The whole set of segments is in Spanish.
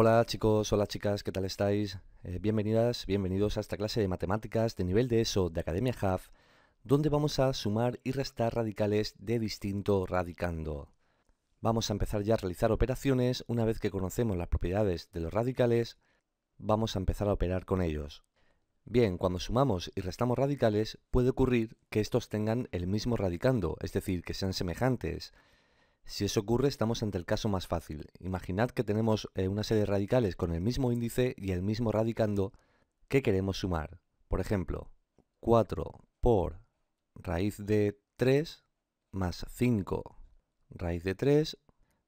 Hola chicos, hola chicas, ¿qué tal estáis? Eh, bienvenidas, bienvenidos a esta clase de matemáticas de nivel de ESO de Academia HAF, donde vamos a sumar y restar radicales de distinto radicando. Vamos a empezar ya a realizar operaciones, una vez que conocemos las propiedades de los radicales, vamos a empezar a operar con ellos. Bien, cuando sumamos y restamos radicales, puede ocurrir que estos tengan el mismo radicando, es decir, que sean semejantes, si eso ocurre, estamos ante el caso más fácil. Imaginad que tenemos eh, una serie de radicales con el mismo índice y el mismo radicando que queremos sumar. Por ejemplo, 4 por raíz de 3 más 5 raíz de 3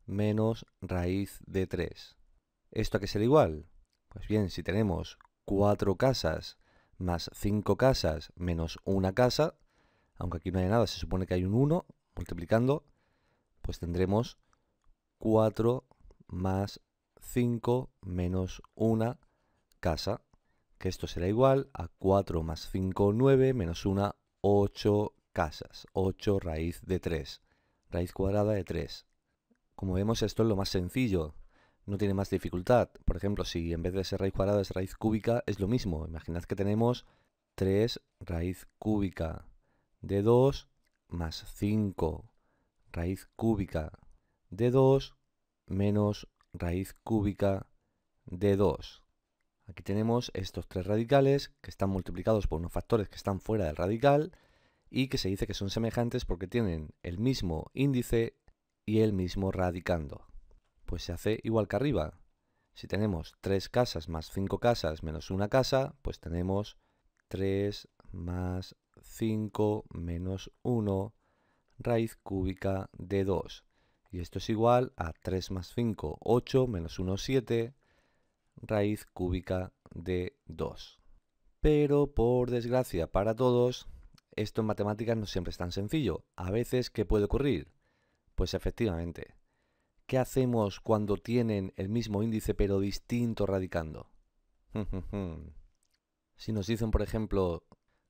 menos raíz de 3. ¿Esto a qué será igual? Pues bien, si tenemos 4 casas más 5 casas menos una casa, aunque aquí no hay nada, se supone que hay un 1 multiplicando, pues tendremos 4 más 5 menos 1 casa, que esto será igual a 4 más 5, 9, menos 1, 8 casas, 8 raíz de 3, raíz cuadrada de 3. Como vemos esto es lo más sencillo, no tiene más dificultad. Por ejemplo, si en vez de ser raíz cuadrada es raíz cúbica, es lo mismo. Imaginad que tenemos 3 raíz cúbica de 2 más 5 raíz cúbica de 2 menos raíz cúbica de 2. Aquí tenemos estos tres radicales que están multiplicados por unos factores que están fuera del radical y que se dice que son semejantes porque tienen el mismo índice y el mismo radicando. Pues se hace igual que arriba. Si tenemos 3 casas más 5 casas menos una casa, pues tenemos 3 más 5 menos 1 raíz cúbica de 2. Y esto es igual a 3 más 5, 8, menos 1, 7, raíz cúbica de 2. Pero, por desgracia para todos, esto en matemáticas no siempre es tan sencillo. A veces, ¿qué puede ocurrir? Pues efectivamente. ¿Qué hacemos cuando tienen el mismo índice pero distinto radicando? si nos dicen, por ejemplo,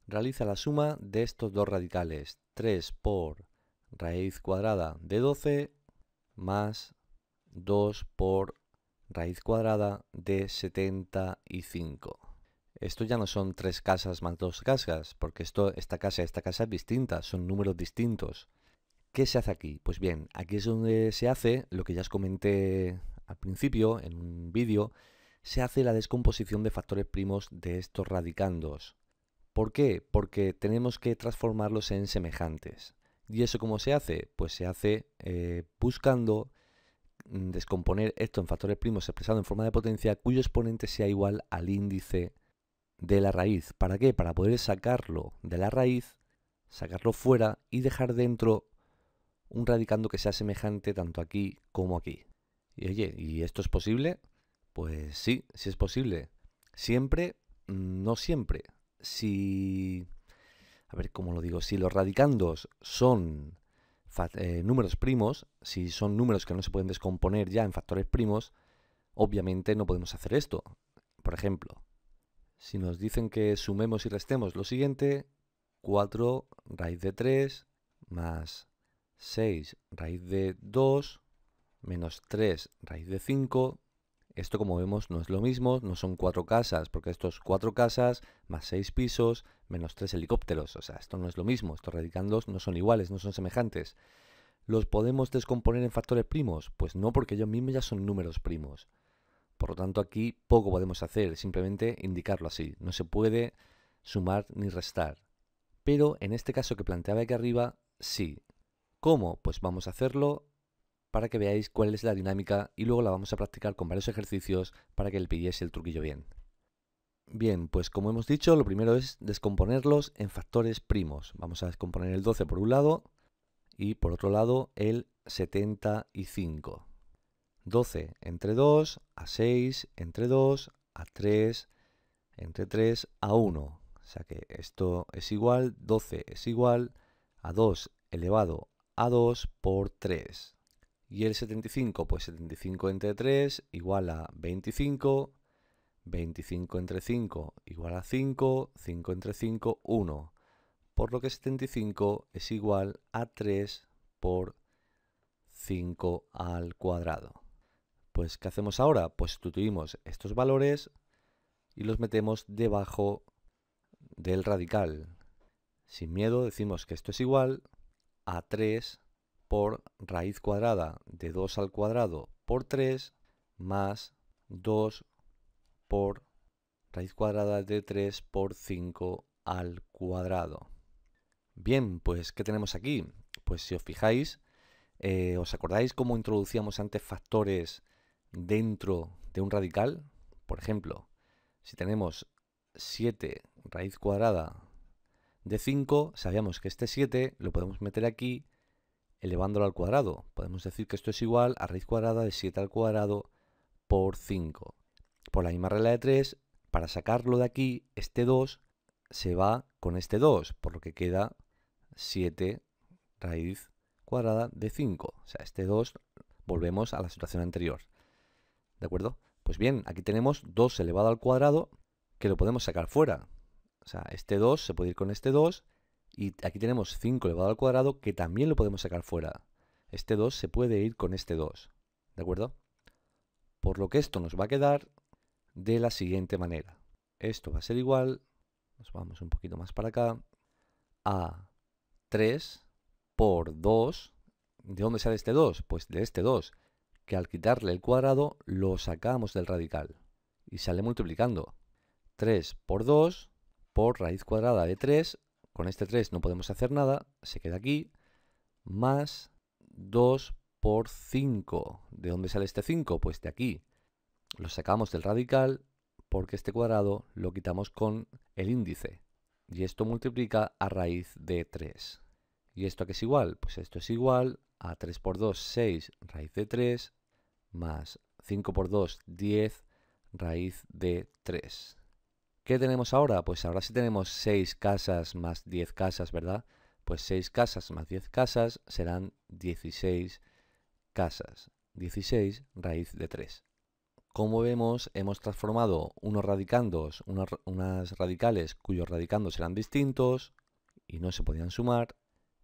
realiza la suma de estos dos radicales, 3 por raíz cuadrada de 12 más 2 por raíz cuadrada de 75. Esto ya no son tres casas más dos casas, porque esto, esta casa esta casa es distinta, son números distintos. ¿Qué se hace aquí? Pues bien, aquí es donde se hace lo que ya os comenté al principio en un vídeo, se hace la descomposición de factores primos de estos radicandos. ¿Por qué? Porque tenemos que transformarlos en semejantes. ¿Y eso cómo se hace? Pues se hace eh, buscando mm, descomponer esto en factores primos expresado en forma de potencia cuyo exponente sea igual al índice de la raíz. ¿Para qué? Para poder sacarlo de la raíz, sacarlo fuera y dejar dentro un radicando que sea semejante tanto aquí como aquí. Y oye, ¿y esto es posible? Pues sí, sí es posible. Siempre, mm, no siempre. Si a ver cómo lo digo, si los radicandos son eh, números primos, si son números que no se pueden descomponer ya en factores primos, obviamente no podemos hacer esto. Por ejemplo, si nos dicen que sumemos y restemos lo siguiente, 4 raíz de 3 más 6 raíz de 2 menos 3 raíz de 5 esto como vemos no es lo mismo, no son cuatro casas, porque estos cuatro casas más seis pisos menos tres helicópteros. O sea, esto no es lo mismo, estos radicandos no son iguales, no son semejantes. ¿Los podemos descomponer en factores primos? Pues no, porque ellos mismos ya son números primos. Por lo tanto, aquí poco podemos hacer, simplemente indicarlo así. No se puede sumar ni restar. Pero en este caso que planteaba aquí arriba, sí. ¿Cómo? Pues vamos a hacerlo para que veáis cuál es la dinámica y luego la vamos a practicar con varios ejercicios para que le pilléis el truquillo bien. Bien, pues como hemos dicho, lo primero es descomponerlos en factores primos. Vamos a descomponer el 12 por un lado y por otro lado el 75. 12 entre 2, a 6 entre 2, a 3 entre 3, a 1. O sea que esto es igual, 12 es igual a 2 elevado a 2 por 3. Y el 75, pues 75 entre 3 igual a 25, 25 entre 5 igual a 5, 5 entre 5, 1. Por lo que 75 es igual a 3 por 5 al cuadrado. Pues, ¿qué hacemos ahora? Pues sustituimos estos valores y los metemos debajo del radical. Sin miedo decimos que esto es igual a 3 por raíz cuadrada de 2 al cuadrado por 3 más 2 por raíz cuadrada de 3 por 5 al cuadrado. Bien, pues ¿qué tenemos aquí? Pues si os fijáis, eh, ¿os acordáis cómo introducíamos antes factores dentro de un radical? Por ejemplo, si tenemos 7 raíz cuadrada de 5, sabíamos que este 7 lo podemos meter aquí elevándolo al cuadrado. Podemos decir que esto es igual a raíz cuadrada de 7 al cuadrado por 5. Por la misma regla de 3, para sacarlo de aquí, este 2 se va con este 2, por lo que queda 7 raíz cuadrada de 5. O sea, este 2 volvemos a la situación anterior. ¿De acuerdo? Pues bien, aquí tenemos 2 elevado al cuadrado que lo podemos sacar fuera. O sea, este 2 se puede ir con este 2 y aquí tenemos 5 elevado al cuadrado que también lo podemos sacar fuera. Este 2 se puede ir con este 2. ¿De acuerdo? Por lo que esto nos va a quedar de la siguiente manera. Esto va a ser igual, nos vamos un poquito más para acá, a 3 por 2. ¿De dónde sale este 2? Pues de este 2, que al quitarle el cuadrado lo sacamos del radical y sale multiplicando. 3 por 2 por raíz cuadrada de 3 con este 3 no podemos hacer nada, se queda aquí, más 2 por 5. ¿De dónde sale este 5? Pues de aquí. Lo sacamos del radical porque este cuadrado lo quitamos con el índice. Y esto multiplica a raíz de 3. ¿Y esto a qué es igual? Pues esto es igual a 3 por 2, 6, raíz de 3, más 5 por 2, 10, raíz de 3. ¿Qué tenemos ahora? Pues ahora sí tenemos 6 casas más 10 casas, ¿verdad? Pues 6 casas más 10 casas serán 16 casas. 16 raíz de 3. Como vemos, hemos transformado unos radicandos, unas radicales cuyos radicandos eran distintos y no se podían sumar,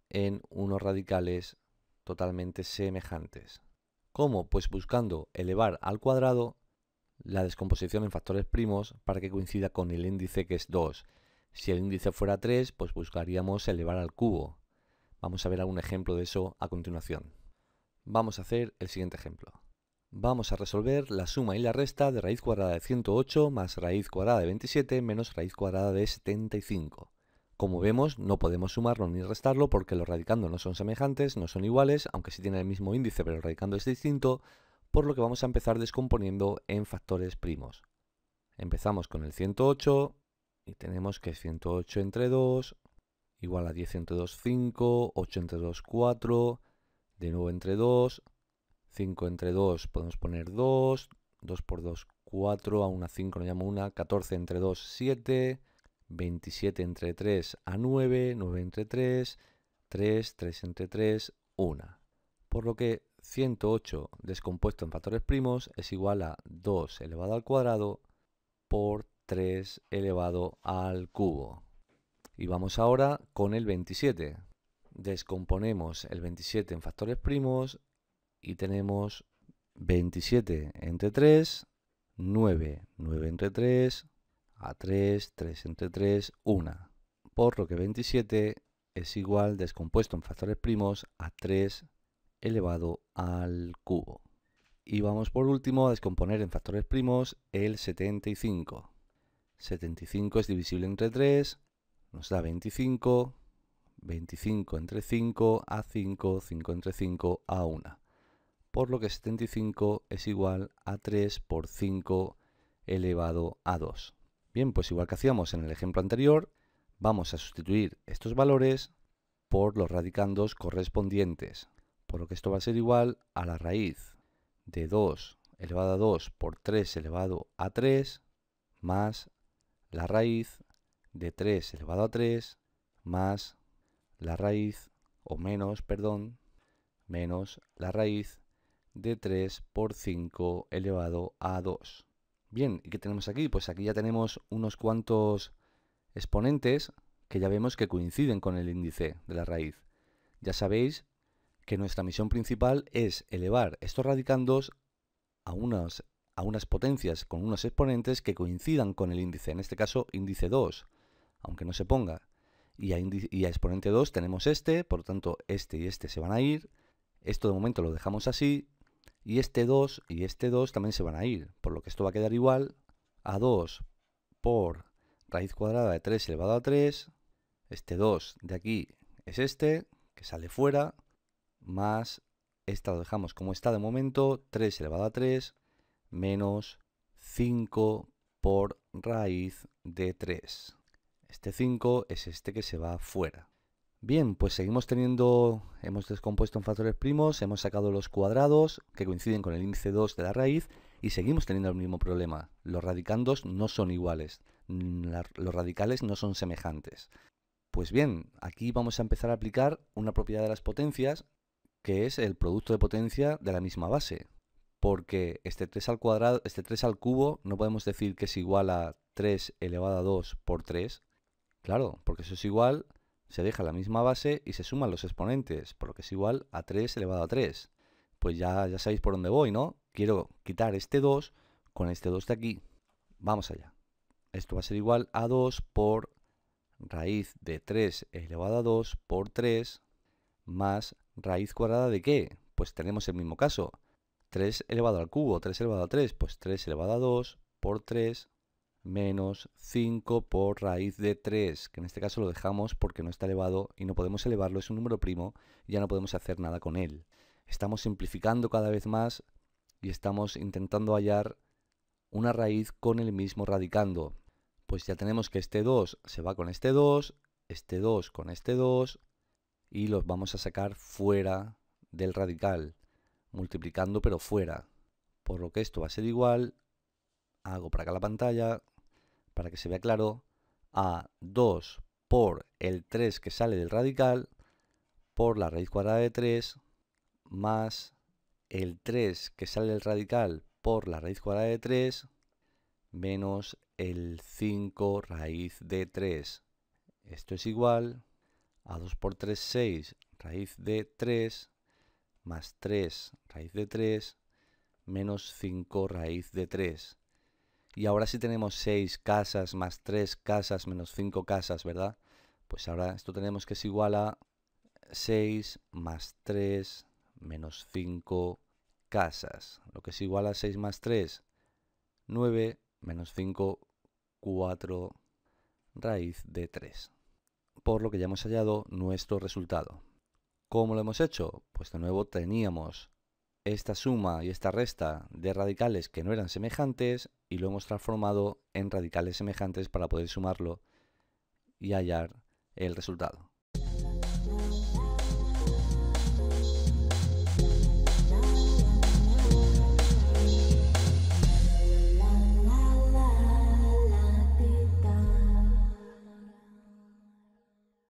en unos radicales totalmente semejantes. ¿Cómo? Pues buscando elevar al cuadrado la descomposición en factores primos para que coincida con el índice que es 2. Si el índice fuera 3, pues buscaríamos elevar al cubo. Vamos a ver algún ejemplo de eso a continuación. Vamos a hacer el siguiente ejemplo. Vamos a resolver la suma y la resta de raíz cuadrada de 108 más raíz cuadrada de 27 menos raíz cuadrada de 75. Como vemos, no podemos sumarlo ni restarlo porque los radicandos no son semejantes, no son iguales, aunque sí tienen el mismo índice pero el radicando es distinto, por lo que vamos a empezar descomponiendo en factores primos. Empezamos con el 108 y tenemos que 108 entre 2 igual a 10 entre 2, 5, 8 entre 2, 4, de nuevo entre 2, 5 entre 2 podemos poner 2, 2 por 2, 4, a una 5 nos llamo 1, 14 entre 2, 7, 27 entre 3 a 9, 9 entre 3, 3, 3 entre 3, 1. Por lo que 108 descompuesto en factores primos es igual a 2 elevado al cuadrado por 3 elevado al cubo. Y vamos ahora con el 27. Descomponemos el 27 en factores primos y tenemos 27 entre 3, 9, 9 entre 3, a 3, 3 entre 3, 1. Por lo que 27 es igual, descompuesto en factores primos, a 3 elevado al cubo. Y vamos por último a descomponer en factores primos el 75. 75 es divisible entre 3, nos da 25, 25 entre 5 a 5, 5 entre 5 a 1. Por lo que 75 es igual a 3 por 5 elevado a 2. Bien, pues igual que hacíamos en el ejemplo anterior, vamos a sustituir estos valores por los radicandos correspondientes. Por lo que esto va a ser igual a la raíz de 2 elevado a 2 por 3 elevado a 3 más la raíz de 3 elevado a 3 más la raíz, o menos, perdón, menos la raíz de 3 por 5 elevado a 2. Bien, ¿y qué tenemos aquí? Pues aquí ya tenemos unos cuantos exponentes que ya vemos que coinciden con el índice de la raíz. Ya sabéis que nuestra misión principal es elevar estos radicandos a unas, a unas potencias con unos exponentes que coincidan con el índice, en este caso índice 2, aunque no se ponga. Y a, y a exponente 2 tenemos este, por lo tanto este y este se van a ir. Esto de momento lo dejamos así. Y este 2 y este 2 también se van a ir, por lo que esto va a quedar igual a 2 por raíz cuadrada de 3 elevado a 3. Este 2 de aquí es este, que sale fuera más, esta lo dejamos como está de momento, 3 elevado a 3 menos 5 por raíz de 3. Este 5 es este que se va fuera. Bien, pues seguimos teniendo, hemos descompuesto en factores primos, hemos sacado los cuadrados que coinciden con el índice 2 de la raíz y seguimos teniendo el mismo problema. Los radicandos no son iguales, mm, los radicales no son semejantes. Pues bien, aquí vamos a empezar a aplicar una propiedad de las potencias que es el producto de potencia de la misma base. Porque este 3 al cuadrado, este 3 al cubo, no podemos decir que es igual a 3 elevado a 2 por 3. Claro, porque eso es igual, se deja la misma base y se suman los exponentes, por lo que es igual a 3 elevado a 3. Pues ya, ya sabéis por dónde voy, ¿no? Quiero quitar este 2 con este 2 de aquí. Vamos allá. Esto va a ser igual a 2 por raíz de 3 elevado a 2 por 3 más ¿Raíz cuadrada de qué? Pues tenemos el mismo caso. 3 elevado al cubo, 3 elevado a 3, pues 3 elevado a 2 por 3 menos 5 por raíz de 3, que en este caso lo dejamos porque no está elevado y no podemos elevarlo, es un número primo ya no podemos hacer nada con él. Estamos simplificando cada vez más y estamos intentando hallar una raíz con el mismo radicando. Pues ya tenemos que este 2 se va con este 2, este 2 con este 2, y los vamos a sacar fuera del radical, multiplicando pero fuera. Por lo que esto va a ser igual, hago para acá la pantalla, para que se vea claro, a 2 por el 3 que sale del radical, por la raíz cuadrada de 3, más el 3 que sale del radical por la raíz cuadrada de 3, menos el 5 raíz de 3. Esto es igual a 2 por 3, 6, raíz de 3, más 3, raíz de 3, menos 5 raíz de 3. Y ahora sí tenemos 6 casas más 3 casas menos 5 casas, ¿verdad? Pues ahora esto tenemos que es igual a 6 más 3 menos 5 casas. Lo que es igual a 6 más 3, 9 menos 5, 4 raíz de 3 por lo que ya hemos hallado nuestro resultado. ¿Cómo lo hemos hecho? Pues de nuevo teníamos esta suma y esta resta de radicales que no eran semejantes y lo hemos transformado en radicales semejantes para poder sumarlo y hallar el resultado.